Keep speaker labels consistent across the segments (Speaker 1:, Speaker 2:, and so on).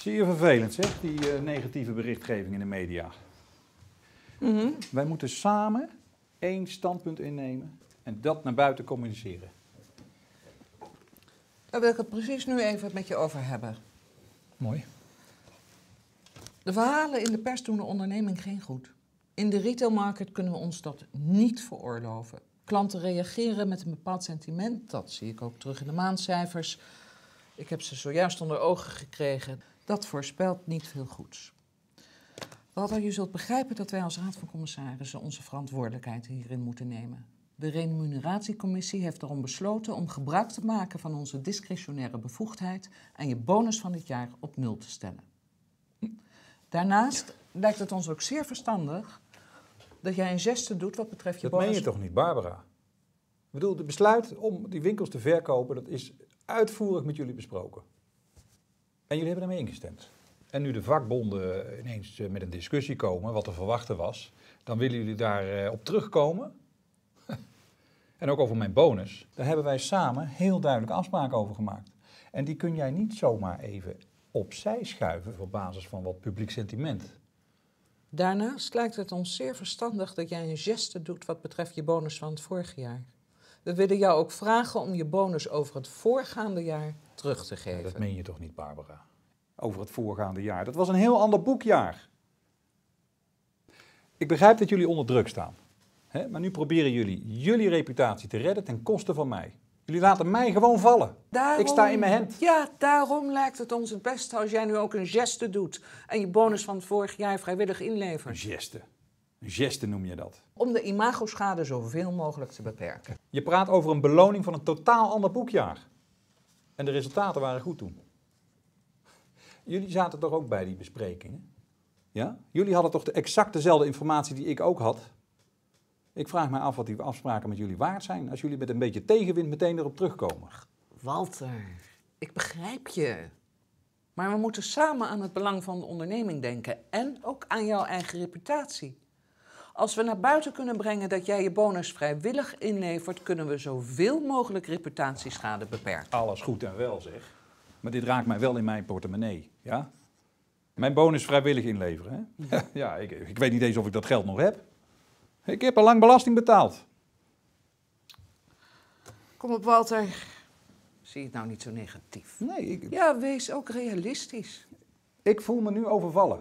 Speaker 1: Zie je vervelend, zeg, die eh, negatieve berichtgeving in de media. Mhm. Wij moeten samen één standpunt innemen en dat naar buiten communiceren.
Speaker 2: Daar wil ik het precies nu even met je over hebben. Mooi. De verhalen in de pers doen de onderneming geen goed. In de retailmarket kunnen we ons dat niet veroorloven. Klanten reageren met een bepaald sentiment, dat zie ik ook terug in de maandcijfers. Ik heb ze zojuist onder ogen gekregen. Dat voorspelt niet veel goeds. Walter, je zult begrijpen dat wij als Raad van Commissarissen onze verantwoordelijkheid hierin moeten nemen. De remuneratiecommissie heeft daarom besloten om gebruik te maken van onze discretionaire bevoegdheid en je bonus van dit jaar op nul te stellen. Daarnaast lijkt het ons ook zeer verstandig dat jij een zesde doet wat betreft je bonus. Dat meen je toch
Speaker 1: niet, Barbara? Ik bedoel, het besluit om die winkels te verkopen, dat is uitvoerig met jullie besproken. En jullie hebben daarmee ingestemd. En nu de vakbonden ineens eh, met een discussie komen, wat te verwachten was, dan willen jullie daar eh, op terugkomen. en ook over mijn bonus. Daar hebben wij samen heel duidelijke afspraken over gemaakt. En die kun jij niet zomaar even opzij schuiven op basis van wat publiek sentiment.
Speaker 2: Daarnaast lijkt het ons zeer verstandig dat jij een geste doet wat betreft je bonus van het vorige jaar. We willen jou ook vragen om je bonus over het voorgaande jaar
Speaker 1: terug te geven. dat meen je toch niet, Barbara? Over het voorgaande jaar. Dat was een heel ander boekjaar. Ik begrijp dat jullie onder druk staan. Hè? Maar nu proberen jullie jullie reputatie te redden ten koste van mij. Jullie laten mij gewoon vallen. ik sta in mijn hand.
Speaker 2: Ja, daarom lijkt het ons het beste als jij nu ook een geste doet. En je bonus van het vorig jaar vrijwillig inlevert. Een geste?
Speaker 1: Een geste noem je dat.
Speaker 2: Om de imagoschade zoveel
Speaker 1: mogelijk te beperken. Je praat over een beloning van een totaal ander boekjaar. En de resultaten waren goed toen. Jullie zaten toch ook bij die besprekingen? Ja? Jullie hadden toch de exact dezelfde informatie die ik ook had? Ik vraag me af wat die afspraken met jullie waard zijn als jullie met een beetje tegenwind meteen erop terugkomen.
Speaker 2: Walter, ik begrijp je. Maar we moeten samen aan het belang van de onderneming denken en ook aan jouw eigen reputatie. Als we naar buiten kunnen brengen dat jij je bonus vrijwillig inlevert, kunnen we zoveel mogelijk reputatieschade beperken.
Speaker 1: Alles goed en wel zeg. Maar dit raakt mij wel in mijn portemonnee. Ja? Mijn bonus vrijwillig inleveren. Hè? Ja, ik, ik weet niet eens of ik dat geld nog heb. Ik heb al lang belasting betaald.
Speaker 2: Kom op, Walter. Zie het nou niet zo negatief. Nee, Ja, wees ook realistisch. Ik voel me nu overvallen.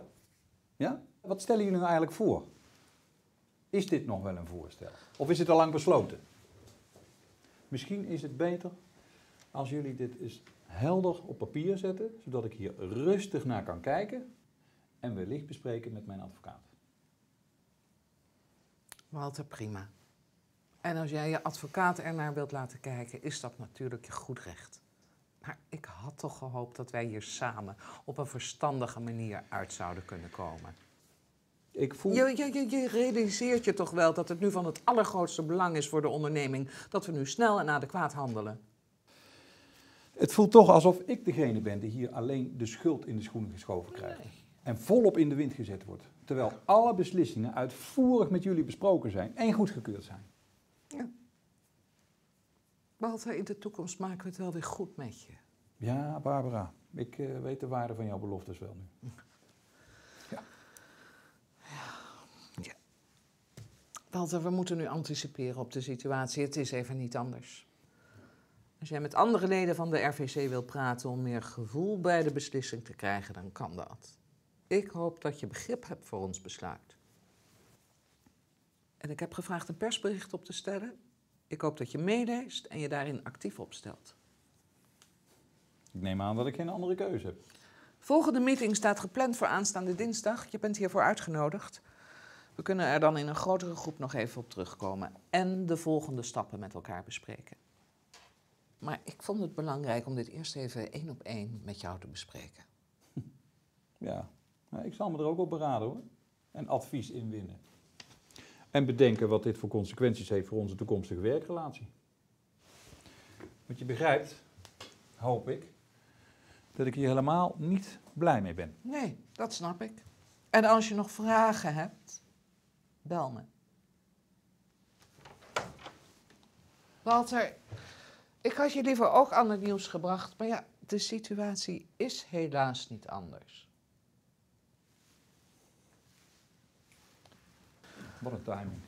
Speaker 1: Ja? Wat stellen jullie nu eigenlijk voor? Is dit nog wel een voorstel? Of is het al lang besloten? Misschien is het beter als jullie dit eens helder op papier zetten, zodat ik hier rustig naar kan kijken en wellicht bespreken met mijn advocaat.
Speaker 2: Walter, prima. En als jij je advocaat ernaar wilt laten kijken, is dat natuurlijk je goed recht. Maar ik had toch gehoopt dat wij hier samen op een verstandige manier uit zouden kunnen komen. Ik voel... je, realiseert je toch wel dat het nu van het allergrootste belang is voor de onderneming dat we nu snel en adequaat handelen.
Speaker 1: Het voelt toch alsof ik degene ben die hier alleen de schuld in de schoenen geschoven krijgt. En volop in de wind gezet wordt. Terwijl alle beslissingen uitvoerig met jullie besproken zijn en goedgekeurd zijn.
Speaker 2: Ja. Walter, in de toekomst maken we het wel weer goed met je.
Speaker 1: Ja, Barbara. Ik eh, weet de waarde van jouw beloftes wel
Speaker 2: nu. Walter, eh, we moeten nu anticiperen op de situatie. Het is even niet anders. Als jij met andere leden van de RVC wil praten om meer gevoel bij de beslissing te krijgen, dan kan dat. Ik hoop dat je begrip hebt voor ons besluit. En ik heb gevraagd een persbericht op te stellen. Ik hoop dat je meeleest en je daarin actief opstelt. Ik neem aan dat ik geen andere keuze heb. Volgende meeting staat gepland voor aanstaande dinsdag. Je bent hiervoor uitgenodigd. We kunnen er dan in een grotere groep nog even op terugkomen en de volgende stappen met elkaar bespreken. Maar ik vond het belangrijk om dit eerst even één op één met jou te bespreken. Ja, nou, ik zal me er ook op beraden
Speaker 1: hoor. En advies inwinnen. En bedenken wat dit voor consequenties heeft voor onze toekomstige werkrelatie. Want je begrijpt, hoop ik, dat ik hier helemaal niet blij mee ben.
Speaker 2: Nee, dat snap ik. En als je nog vragen hebt, bel me. Walter, ik had je liever ook ander nieuws gebracht, maar ja, de situatie is helaas niet anders.
Speaker 1: Wat een timing.